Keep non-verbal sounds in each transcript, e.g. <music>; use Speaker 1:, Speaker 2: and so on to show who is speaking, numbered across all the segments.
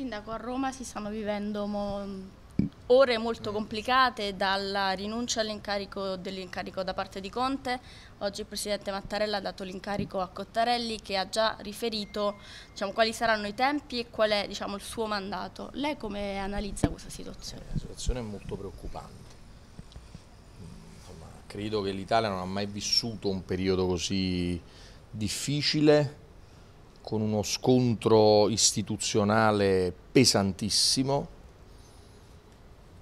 Speaker 1: sindaco a Roma si stanno vivendo mo ore molto complicate dalla rinuncia all'incarico dell'incarico da parte di Conte. Oggi il Presidente Mattarella ha dato l'incarico a Cottarelli che ha già riferito diciamo, quali saranno i tempi e qual è diciamo, il suo mandato. Lei come analizza questa situazione? La situazione è molto preoccupante. Insomma, credo che l'Italia non ha mai vissuto un periodo così difficile con uno scontro istituzionale pesantissimo,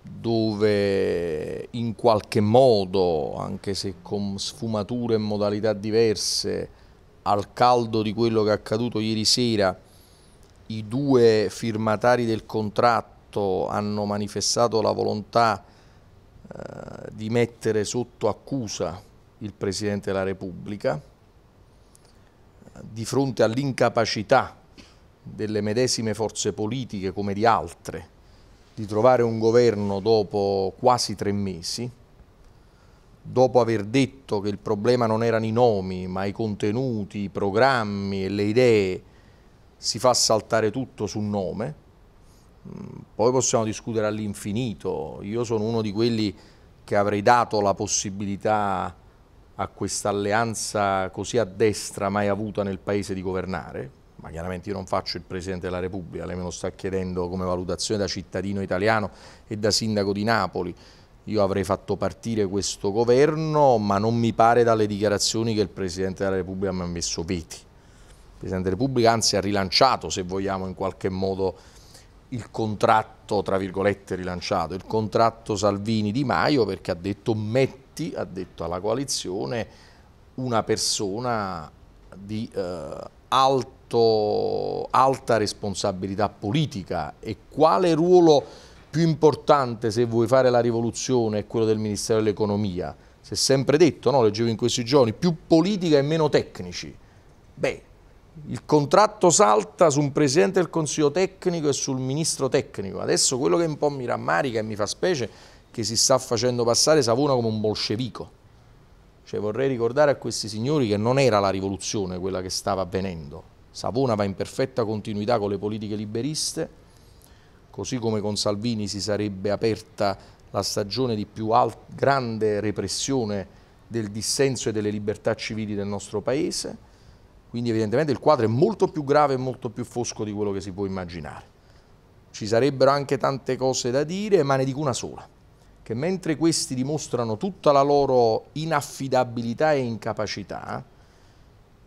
Speaker 1: dove in qualche modo, anche se con sfumature e modalità diverse, al caldo di quello che è accaduto ieri sera, i due firmatari del contratto hanno manifestato la volontà eh, di mettere sotto accusa il Presidente della Repubblica di fronte all'incapacità delle medesime forze politiche come di altre di trovare un governo dopo quasi tre mesi, dopo aver detto che il problema non erano i nomi ma i contenuti, i programmi e le idee, si fa saltare tutto su un nome, mm, poi possiamo discutere all'infinito, io sono uno di quelli che avrei dato la possibilità a questa alleanza così a destra mai avuta nel paese di governare, ma chiaramente io non faccio il Presidente della Repubblica, lei me lo sta chiedendo come valutazione da cittadino italiano e da sindaco di Napoli, io avrei fatto partire questo governo, ma non mi pare dalle dichiarazioni che il Presidente della Repubblica mi ha messo veti. Il Presidente della Repubblica anzi ha rilanciato, se vogliamo, in qualche modo il contratto, tra virgolette rilanciato, il contratto Salvini-Di Maio perché ha detto metto Moratti ha detto alla coalizione una persona di eh, alto, alta responsabilità politica e quale ruolo più importante se vuoi fare la rivoluzione è quello del Ministero dell'Economia. Si è sempre detto, no? leggevo in questi giorni, più politica e meno tecnici. Beh, il contratto salta su un presidente del consiglio tecnico e sul ministro tecnico. Adesso quello che un po' mi rammarica e mi fa specie che si sta facendo passare Savona come un bolscevico. Cioè, vorrei ricordare a questi signori che non era la rivoluzione quella che stava avvenendo. Savona va in perfetta continuità con le politiche liberiste, così come con Salvini si sarebbe aperta la stagione di più grande repressione del dissenso e delle libertà civili del nostro Paese, quindi evidentemente il quadro è molto più grave e molto più fosco di quello che si può immaginare. Ci sarebbero anche tante cose da dire, ma ne dico una sola che mentre questi dimostrano tutta la loro inaffidabilità e incapacità,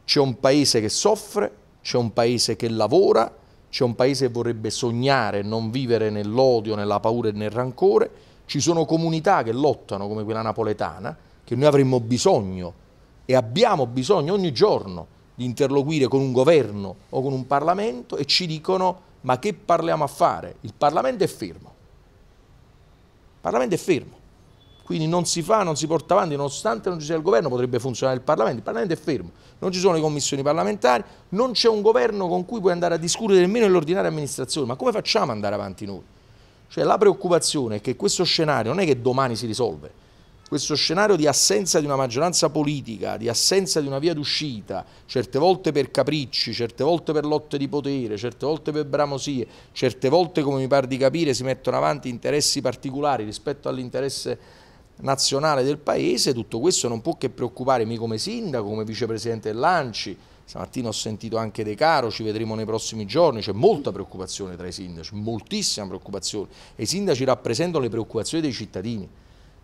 Speaker 1: c'è un paese che soffre, c'è un paese che lavora, c'è un paese che vorrebbe sognare, e non vivere nell'odio, nella paura e nel rancore, ci sono comunità che lottano come quella napoletana, che noi avremmo bisogno e abbiamo bisogno ogni giorno di interloquire con un governo o con un Parlamento e ci dicono ma che parliamo a fare? Il Parlamento è fermo. Il Parlamento è fermo, quindi non si fa, non si porta avanti, nonostante non ci sia il governo potrebbe funzionare il Parlamento, il Parlamento è fermo, non ci sono le commissioni parlamentari, non c'è un governo con cui puoi andare a discutere nemmeno nell'ordinaria amministrazione, ma come facciamo ad andare avanti noi? Cioè la preoccupazione è che questo scenario non è che domani si risolve, questo scenario di assenza di una maggioranza politica, di assenza di una via d'uscita, certe volte per capricci, certe volte per lotte di potere, certe volte per bramosie, certe volte, come mi pare di capire, si mettono avanti interessi particolari rispetto all'interesse nazionale del Paese, tutto questo non può che preoccuparmi come sindaco, come vicepresidente dell'Anci, stamattina ho sentito anche De Caro, ci vedremo nei prossimi giorni, c'è molta preoccupazione tra i sindaci, moltissima preoccupazione e i sindaci rappresentano le preoccupazioni dei cittadini.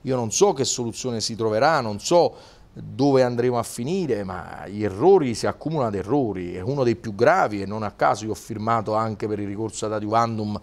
Speaker 1: Io non so che soluzione si troverà, non so dove andremo a finire, ma gli errori si accumulano ad errori, è uno dei più gravi e non a caso io ho firmato anche per il ricorso ad adiuvandum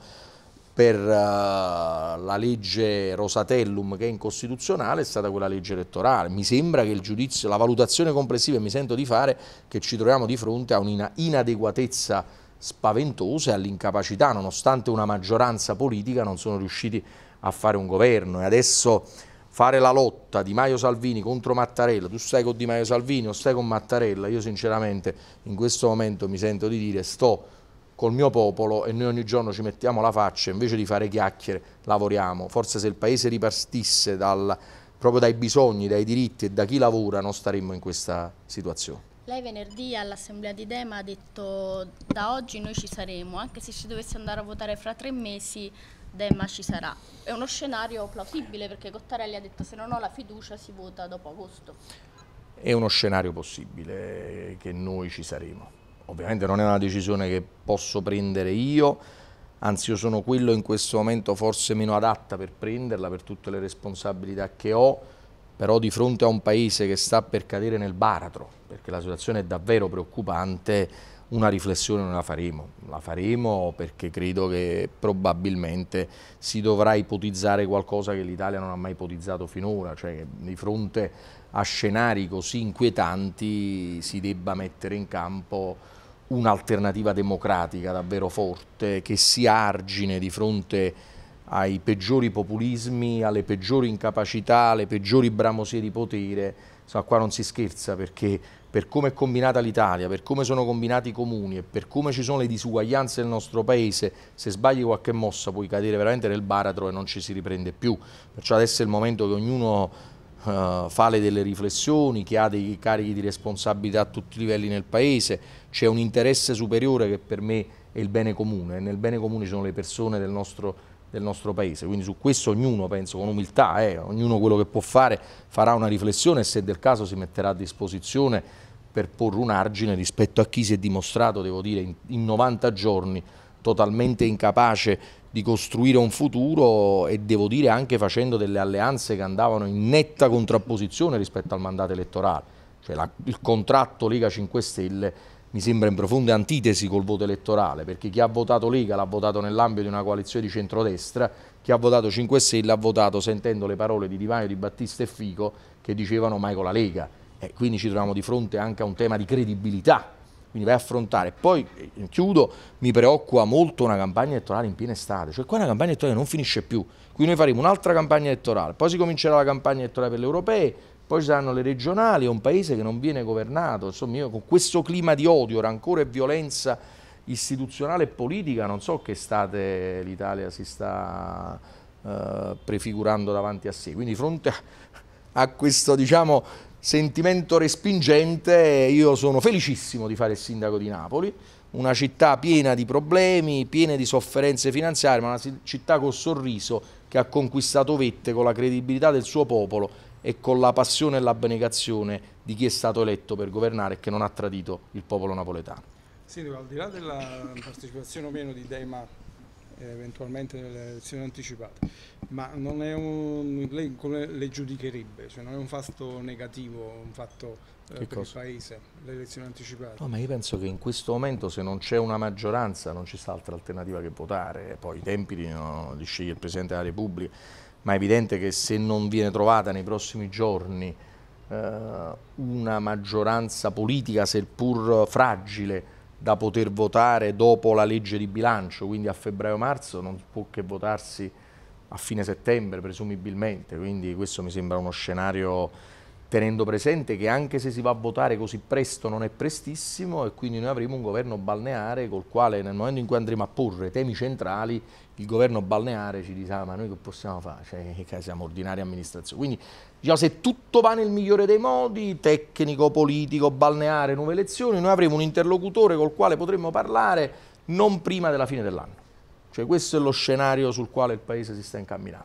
Speaker 1: per uh, la legge Rosatellum che è incostituzionale è stata quella legge elettorale. Mi sembra che il giudizio, la valutazione complessiva mi sento di fare che ci troviamo di fronte a un'inadeguatezza spaventosa e all'incapacità, nonostante una maggioranza politica non sono riusciti a fare un governo e adesso fare la lotta di Maio Salvini contro Mattarella, tu stai con Di Maio Salvini o stai con Mattarella, io sinceramente in questo momento mi sento di dire sto col mio popolo e noi ogni giorno ci mettiamo la faccia, invece di fare chiacchiere lavoriamo, forse se il paese ripartisse dal, proprio dai bisogni, dai diritti e da chi lavora non staremmo in questa situazione. Lei venerdì all'assemblea di Dema ha detto da oggi noi ci saremo, anche se ci dovesse andare a votare fra tre mesi Demma ci sarà. È uno scenario plausibile perché Cottarelli ha detto se non ho la fiducia si vota dopo agosto. È uno scenario possibile che noi ci saremo. Ovviamente non è una decisione che posso prendere io, anzi io sono quello in questo momento forse meno adatta per prenderla per tutte le responsabilità che ho, però di fronte a un paese che sta per cadere nel baratro, perché la situazione è davvero preoccupante, una riflessione non la faremo, la faremo perché credo che probabilmente si dovrà ipotizzare qualcosa che l'Italia non ha mai ipotizzato finora, cioè di fronte a scenari così inquietanti si debba mettere in campo un'alternativa democratica davvero forte che sia argine di fronte ai peggiori populismi, alle peggiori incapacità, alle peggiori bramosie di potere. Insomma, qua non si scherza perché per come è combinata l'Italia, per come sono combinati i comuni e per come ci sono le disuguaglianze nel nostro paese, se sbagli qualche mossa puoi cadere veramente nel baratro e non ci si riprende più. Perciò adesso è il momento che ognuno uh, fa le delle riflessioni, che ha dei carichi di responsabilità a tutti i livelli nel paese, c'è un interesse superiore che per me è il bene comune e nel bene comune ci sono le persone del nostro paese del nostro paese. Quindi su questo ognuno, penso, con umiltà, eh, ognuno quello che può fare farà una riflessione e se del caso si metterà a disposizione per porre un argine rispetto a chi si è dimostrato, devo dire, in, in 90 giorni totalmente incapace di costruire un futuro e devo dire anche facendo delle alleanze che andavano in netta contrapposizione rispetto al mandato elettorale, cioè la, il contratto Lega 5 Stelle mi sembra in profonda antitesi col voto elettorale, perché chi ha votato Lega l'ha votato nell'ambito di una coalizione di centrodestra, chi ha votato 5 Stelle ha votato sentendo le parole di Di Maio, Di Battista e Fico che dicevano mai con la Lega. E quindi ci troviamo di fronte anche a un tema di credibilità, quindi vai a affrontare. Poi, eh, chiudo, mi preoccupa molto una campagna elettorale in piena estate, cioè qua una campagna elettorale non finisce più, qui noi faremo un'altra campagna elettorale, poi si comincerà la campagna elettorale per le europee, poi ci saranno le regionali, è un paese che non viene governato, insomma io con questo clima di odio, rancore e violenza istituzionale e politica non so che state l'Italia si sta eh, prefigurando davanti a sé, quindi fronte a, a questo diciamo, sentimento respingente io sono felicissimo di fare il sindaco di Napoli, una città piena di problemi, piena di sofferenze finanziarie, ma una città col sorriso che ha conquistato vette con la credibilità del suo popolo e con la passione e l'abnegazione di chi è stato eletto per governare e che non ha tradito il popolo napoletano. Sì, al di là della partecipazione o meno di Dema eh, eventualmente nelle elezioni anticipate, ma non è un, lei come le giudicherebbe? Cioè non è un fatto negativo, un fatto eh, per cosa? il Paese, le elezioni anticipate? No, ma io penso che in questo momento se non c'è una maggioranza non ci sta altra alternativa che votare, poi i tempi di, no, li sceglie il Presidente della Repubblica, ma è evidente che se non viene trovata nei prossimi giorni eh, una maggioranza politica, seppur fragile, da poter votare dopo la legge di bilancio, quindi a febbraio-marzo non può che votarsi a fine settembre presumibilmente, quindi questo mi sembra uno scenario tenendo presente che anche se si va a votare così presto non è prestissimo e quindi noi avremo un governo balneare col quale nel momento in cui andremo a porre temi centrali il governo balneare ci dirà ma noi che possiamo fare? Cioè, <laughs> siamo ordinaria amministrazione. Quindi diciamo, se tutto va nel migliore dei modi, tecnico, politico, balneare, nuove elezioni, noi avremo un interlocutore col quale potremmo parlare non prima della fine dell'anno. Cioè questo è lo scenario sul quale il Paese si sta incamminando.